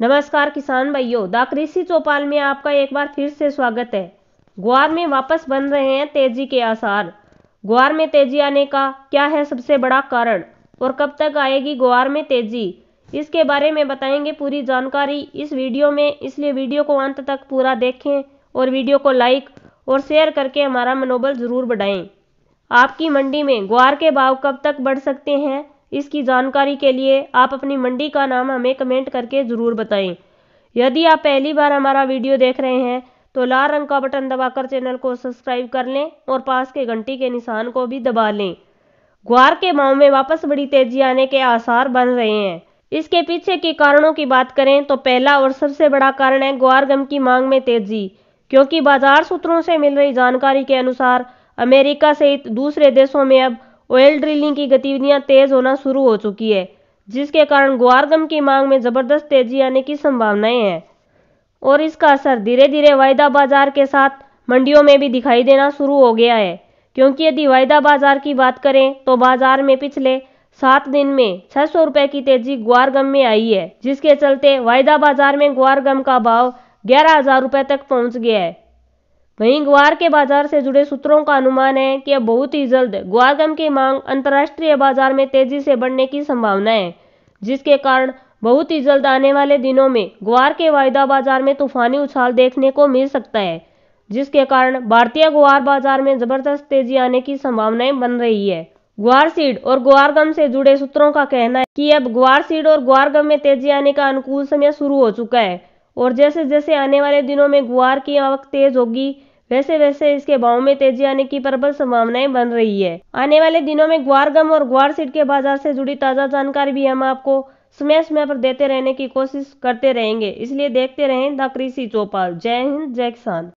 नमस्कार किसान भाइयों द कृषि चौपाल में आपका एक बार फिर से स्वागत है ग्वार में वापस बन रहे हैं तेजी के आसार ग्वार में तेजी आने का क्या है सबसे बड़ा कारण और कब तक आएगी ग्वार में तेजी इसके बारे में बताएंगे पूरी जानकारी इस वीडियो में इसलिए वीडियो को अंत तक पूरा देखें और वीडियो को लाइक और शेयर करके हमारा मनोबल जरूर बढ़ाएं आपकी मंडी में ग्वार के भाव कब तक बढ़ सकते हैं इसकी जानकारी के लिए आप अपनी मंडी का नाम हमें कमेंट करके ज़रूर बताएं यदि आप पहली बार हमारा वीडियो देख रहे हैं तो लाल रंग का बटन दबाकर चैनल को सब्सक्राइब कर लें और पास के घंटी के निशान को भी दबा लें ग्वार के भाव में वापस बड़ी तेजी आने के आसार बन रहे हैं इसके पीछे के कारणों की बात करें तो पहला और सबसे बड़ा कारण है ग्वार गम की मांग में तेजी क्योंकि बाजार सूत्रों से मिल रही जानकारी के अनुसार अमेरिका सहित दूसरे देशों में अब ऑयल ड्रिलिंग की गतिविधियां तेज होना शुरू हो चुकी है जिसके कारण ग्वारगम की मांग में जबरदस्त तेजी आने की संभावनाएं हैं और इसका असर धीरे धीरे वायदा बाजार के साथ मंडियों में भी दिखाई देना शुरू हो गया है क्योंकि यदि वायदा बाजार की बात करें तो बाजार में पिछले सात दिन में छह सौ रुपए की तेजी ग्वारगम में आई है जिसके चलते वायदा बाजार में ग्वारगम का भाव ग्यारह हजार रुपए तक पहुंच गया है वहीं ग्वार के बाजार से जुड़े सूत्रों का अनुमान है कि अब बहुत ही जल्द ग्वारगम की मांग अंतर्राष्ट्रीय बाजार में तेजी से बढ़ने की संभावना है जिसके कारण बहुत ही जल्द आने वाले दिनों में ग्वार के वायदा बाजार में तूफानी उछाल देखने को मिल सकता है जिसके कारण भारतीय ग्वार बाजार में जबरदस्त तेजी आने की संभावनाएं बन रही है ग्वार सीड और ग्वारगम से जुड़े सूत्रों का कहना है कि अब ग्वार सीड और ग्वारगम में तेजी आने का अनुकूल समय शुरू हो चुका है और जैसे जैसे आने वाले दिनों में गुआर की आवक तेज होगी वैसे वैसे इसके भाव में तेजी आने की प्रबल संभावनाएं बन रही है आने वाले दिनों में ग्वार गम और ग्वार सीड के बाजार से जुड़ी ताजा जानकारी भी हम आपको समय समय पर देते रहने की कोशिश करते रहेंगे इसलिए देखते रहें द कृषि चौपाल जय हिंद जय किसान